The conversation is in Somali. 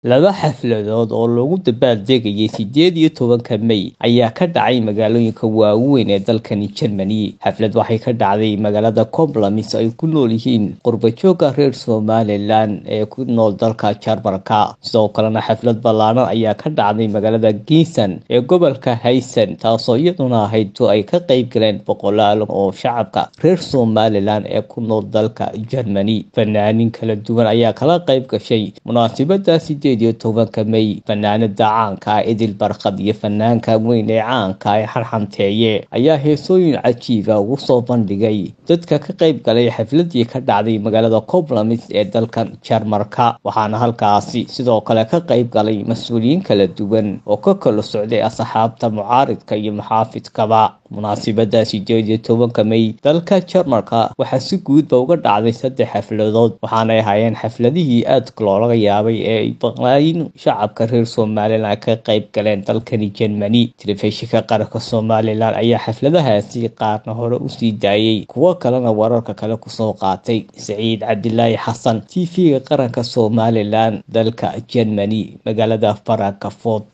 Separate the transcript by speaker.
Speaker 1: laba xafladood oo lagu dabaaldegayay siddeed iyo tobanka may ayaa ka dhacay magaalooyinka waaweyn ee dalkani jermani xaflad waxay ka dhacday magaalada comlamis ay ku nool yihiin qurbajooga reer somalilan ee ku nool dalka jarmalka sidoo kalena xaflad ballaaran ayaa ka dhacday magaalada giisan ee gobolka haysan taasoo iyaduna ahayd to ay ka qayb galeen boqolaal oo shacabka reer somalilan ee ku nool dalka jermani fanaanin kala duwan ayaa kala qayb gashay munaasibadaasi sideed iyo tobanka may fanaanada caanka idil barkad iyo fanaanka weyn ee caanka ee xarxanteeye ayaa heesooyin cajiiba ugu soo bandhigay dadka ka qayb galay xafladii ka dhacday magaalada coblamis ee dalkan jarmarka waxaana halkaasi sidoo kale ka qayb galay mas-uuliyiin kala duwan oo ka kala socday asxaabta mucaaridka iyo maxaafidkaba munaasabadaasi jeed iyo tobanka may dalka jarmalka waxaa si guudba uga dhacday saddex xafladood waxaanay ahaayeen xafladihii aadka loolaga yaabay ee ay baqlaayin shacabka reer somalilan ka qayb galeen dalkani jermani telefishinka qaranka somalilan ayaa xafladahaasi qaarna hore usii daayey kuwo kalena wararka kale kusoo qaatay saciid cabdilaahi xasan t v-ga qaranka somalilan dalka jermani magaalada faranka ford